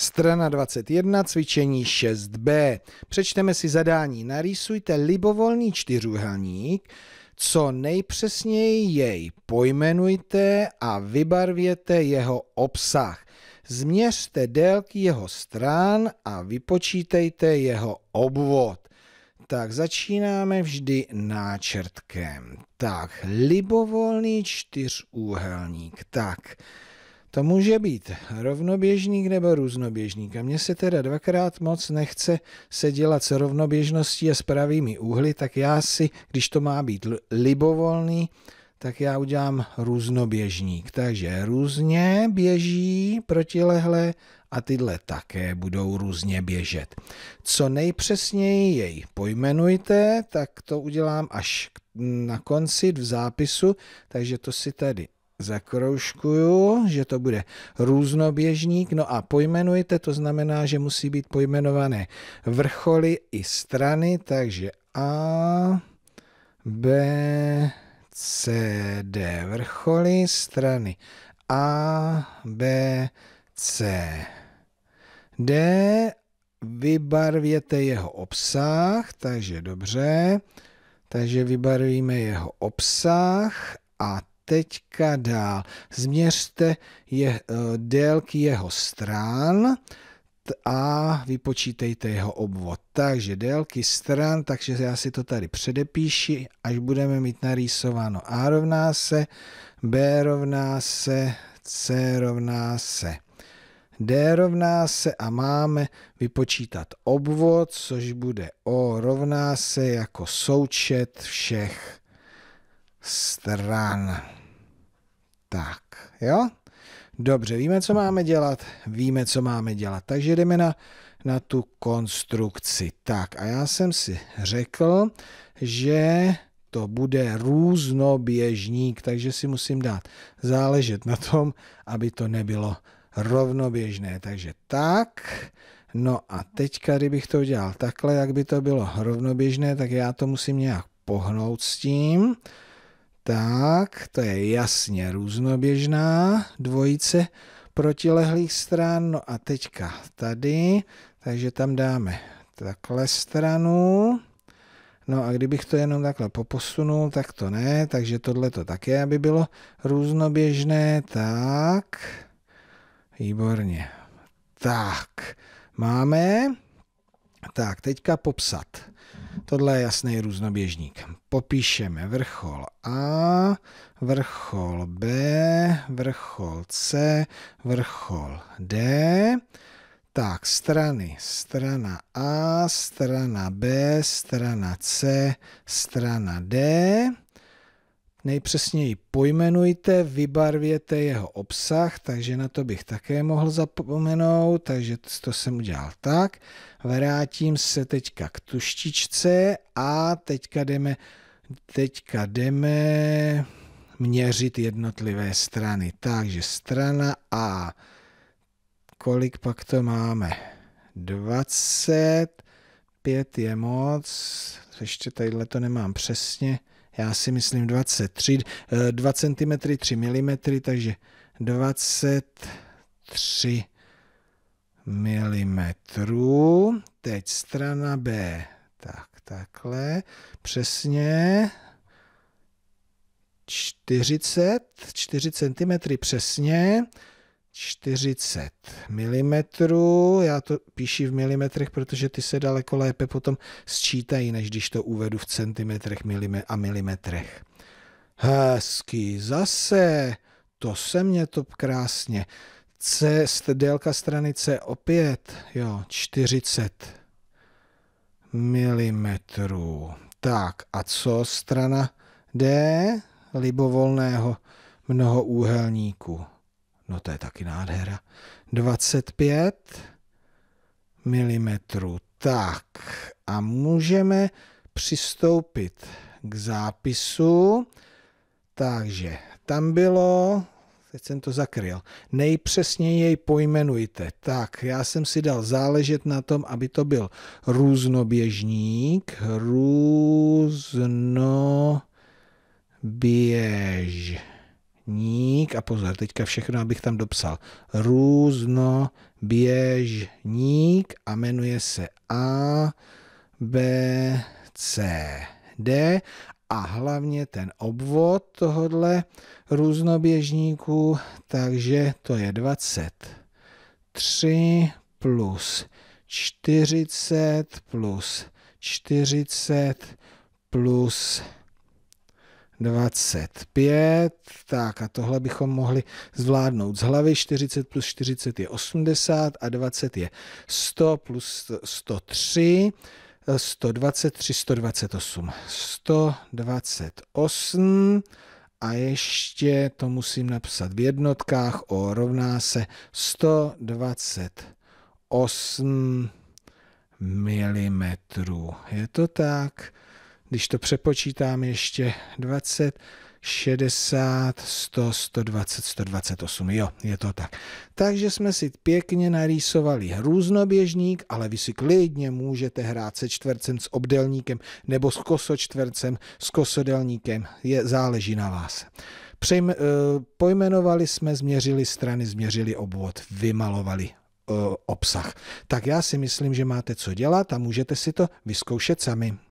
Strana 21, cvičení 6b. Přečteme si zadání. Narýsujte libovolný čtyřuhelník, co nejpřesněji jej pojmenujte a vybarvěte jeho obsah. Změřte délky jeho stran a vypočítejte jeho obvod. Tak začínáme vždy náčrtkem. Tak, libovolný čtyřúhelník. Tak, to může být rovnoběžník nebo různoběžník. A mně se teda dvakrát moc nechce se dělat s rovnoběžností a s pravými úhly, tak já si, když to má být libovolný, tak já udělám různoběžník. Takže různě běží protilehle a tyhle také budou různě běžet. Co nejpřesněji jej pojmenujte, tak to udělám až na konci v zápisu, takže to si tedy zakroužkuju, že to bude různoběžník, no a pojmenujte, to znamená, že musí být pojmenované vrcholy i strany, takže A, B, C, D, vrcholy, strany A, B, C, D, vybarvěte jeho obsah, takže dobře, takže vybarvíme jeho obsah a teďka dál. Změřte je, eh, délky jeho strán a vypočítejte jeho obvod. Takže délky stran, takže já si to tady předepíši, až budeme mít narýsováno A rovná se, B rovná se, C rovná se. D rovná se a máme vypočítat obvod, což bude O rovná se jako součet všech stran. Tak, jo? Dobře, víme, co máme dělat, víme, co máme dělat. Takže jdeme na, na tu konstrukci. Tak, a já jsem si řekl, že to bude různoběžník, takže si musím dát záležet na tom, aby to nebylo rovnoběžné. Takže tak, no a teďka, kdybych to udělal takhle, jak by to bylo rovnoběžné, tak já to musím nějak pohnout s tím. Tak, to je jasně různoběžná dvojice protilehlých stran. No a teďka tady, takže tam dáme takhle stranu. No a kdybych to jenom takhle poposunul, tak to ne, takže tohle to také, aby bylo různoběžné. Tak, výborně. Tak, máme. Tak, teďka popsat. Tohle je jasný různoběžník. Popíšeme vrchol A, vrchol B, vrchol C, vrchol D. Tak, strany. Strana A, strana B, strana C, strana D. Nejpřesněji pojmenujte, vybarvěte jeho obsah, takže na to bych také mohl zapomenout, takže to jsem udělal tak. Vrátím se teďka k tuštičce a teďka jdeme, teďka jdeme měřit jednotlivé strany. Takže strana A, kolik pak to máme? 20, 5 je moc, ještě tadyhle to nemám přesně, já si myslím 23, 2 cm, 3 mm, takže 23 mm. Teď strana B. Tak, takhle. Přesně. 40, 4 cm přesně. 40 mm. Já to píši v milimetrech, protože ty se daleko lépe potom sčítají, než když to uvedu v centimetrech a milimetrech. Hezky, zase, to se mě to krásně. C, délka strany C opět, jo, 40 milimetrů. Tak, a co strana D libovolného mnohoúhelníku? No to je taky nádhera. 25 mm. Tak a můžeme přistoupit k zápisu. Takže tam bylo, teď jsem to zakryl, nejpřesněji jej pojmenujte. Tak, já jsem si dal záležet na tom, aby to byl různoběžník, různoběžník různorodník, a pozor, teďka všechno, abych tam dopsal, různoběžník a jmenuje se A, B, C, D a hlavně ten obvod tohohle různoběžníku, takže to je 23 plus 40 plus 40 plus 25, tak a tohle bychom mohli zvládnout z hlavy, 40 plus 40 je 80 a 20 je 100 plus 103, 123, 128, 128 a ještě to musím napsat v jednotkách, o rovná se 128 mm. Je to tak? Když to přepočítám ještě 20, 60, 100, 120, 128, jo, je to tak. Takže jsme si pěkně narýsovali různoběžník, ale vy si klidně můžete hrát se čtvercem, s obdelníkem nebo s kosočtvercem, s kosodelníkem, je, záleží na vás. Přejm, eh, pojmenovali jsme, změřili strany, změřili obvod, vymalovali eh, obsah. Tak já si myslím, že máte co dělat a můžete si to vyzkoušet sami.